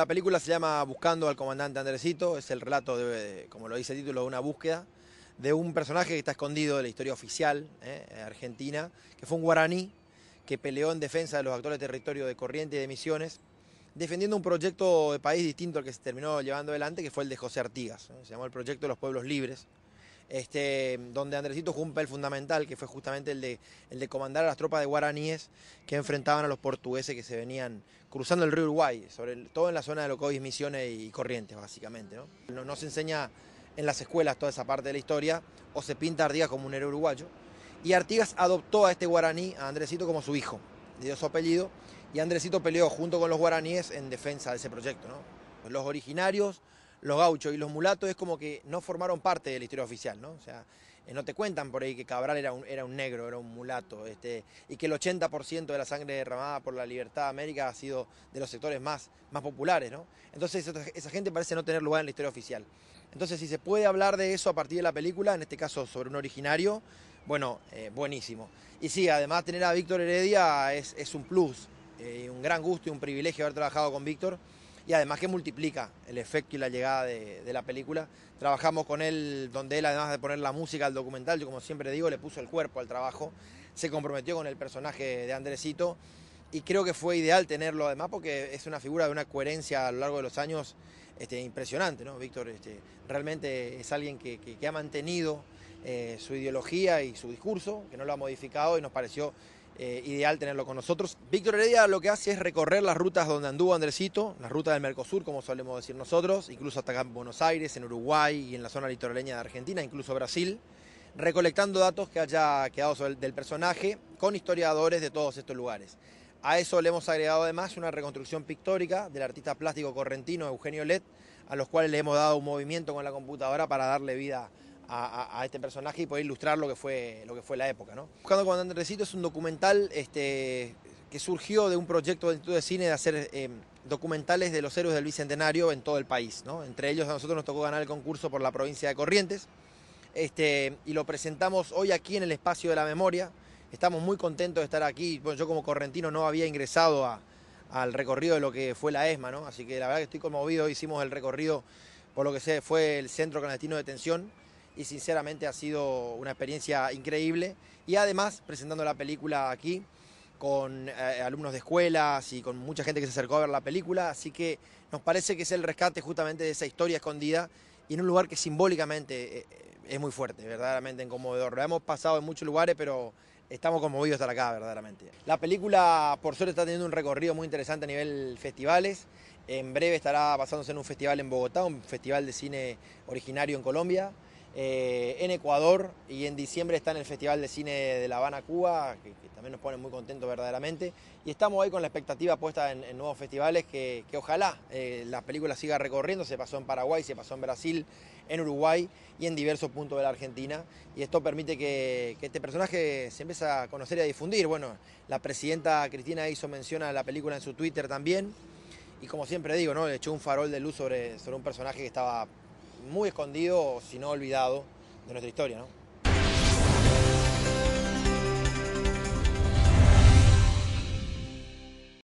la película se llama Buscando al comandante Andresito, es el relato, de, como lo dice el título, de una búsqueda de un personaje que está escondido de la historia oficial eh, argentina, que fue un guaraní que peleó en defensa de los actuales territorios de Corrientes y de Misiones, defendiendo un proyecto de país distinto al que se terminó llevando adelante, que fue el de José Artigas. se llamó el Proyecto de los Pueblos Libres. Este, donde Andresito jugó un papel fundamental, que fue justamente el de, el de comandar a las tropas de guaraníes que enfrentaban a los portugueses que se venían cruzando el río Uruguay, sobre todo en la zona de es Misiones y Corrientes, básicamente. ¿no? se enseña en las escuelas toda esa parte de la historia, o se pinta a Artigas como un héroe uruguayo. Y Artigas adoptó a este guaraní, a Andresito, como su hijo, le dio su apellido, y Andresito peleó junto con los guaraníes en defensa de ese proyecto. Los originarios los gauchos y los mulatos es como que no formaron parte de la historia oficial, ¿no? O sea, eh, no te cuentan por ahí que Cabral era un, era un negro, era un mulato, este, y que el 80% de la sangre derramada por la libertad de América ha sido de los sectores más, más populares, ¿no? Entonces esa gente parece no tener lugar en la historia oficial. Entonces si se puede hablar de eso a partir de la película, en este caso sobre un originario, bueno, eh, buenísimo. Y sí, además tener a Víctor Heredia es, un plus, eh, un gran gusto y un privilegio haber trabajado con Víctor y además que multiplica el efecto y la llegada de, la película. Trabajamos con él, donde él además de poner la música al documental, yo como siempre digo, le puso el cuerpo al trabajo, se comprometió con el personaje de Andresito y creo que fue ideal tenerlo además porque es una figura de una coherencia a lo largo de los años este, impresionante, ¿no? Víctor este, realmente es alguien que, ha mantenido eh, su ideología y su discurso, que no lo ha modificado y nos pareció eh, ideal tenerlo con nosotros. Víctor Heredia lo que hace es recorrer las rutas donde anduvo Andresito, las rutas del Mercosur, como solemos decir nosotros, incluso hasta acá en Buenos Aires, en Uruguay y en la zona litoraleña de Argentina, incluso Brasil recolectando datos que haya quedado del personaje con historiadores de todos estos lugares. A eso le hemos agregado además una reconstrucción pictórica del artista plástico correntino Eugenio Led, a los cuales le hemos dado un movimiento con la computadora para darle vida a, este personaje y poder ilustrar lo que fue, lo que fue la época. ¿no? Buscando con Recito es un documental este, que surgió de un proyecto del Instituto de Cine de hacer eh, documentales de los héroes del Bicentenario en todo el país. Entre ellos a nosotros nos tocó ganar el concurso por la provincia de Corrientes este, y lo presentamos hoy aquí en el Espacio de la Memoria, Estamos muy contentos de estar aquí. yo como correntino no había ingresado al recorrido de lo que fue la ESMA, ¿no? Así que la verdad que estoy conmovido. Hicimos el recorrido por lo que sé, fue el Centro Clandestino de Detención y sinceramente ha sido una experiencia increíble. Y además, presentando la película aquí con eh, alumnos de escuelas y con mucha gente que se acercó a ver la película, así que nos parece que es el rescate justamente de esa historia escondida y en un lugar que simbólicamente eh, es muy fuerte, verdaderamente en conmovedor. Lo hemos pasado en muchos lugares, pero estamos conmovidos de estar acá, verdaderamente. La película, por suerte, está teniendo un recorrido muy interesante a nivel festivales. En breve estará pasándose en un festival en Bogotá, un festival de cine originario en Colombia. Eh, en Ecuador y en diciembre está en el Festival de Cine de La Habana, Cuba, que, también nos pone muy contentos verdaderamente. Y estamos ahí con la expectativa puesta en, nuevos festivales que, ojalá eh, la película siga recorriendo. Se pasó en Paraguay, se pasó en Brasil, en Uruguay y en diversos puntos de la Argentina. Y esto permite que, este personaje se empiece a conocer y a difundir. Bueno, la presidenta Cristina hizo mención a la película en su Twitter también. Y como siempre digo, ¿no? le echó un farol de luz sobre, sobre un personaje que estaba muy escondido, si no olvidado, de nuestra historia, ¿no?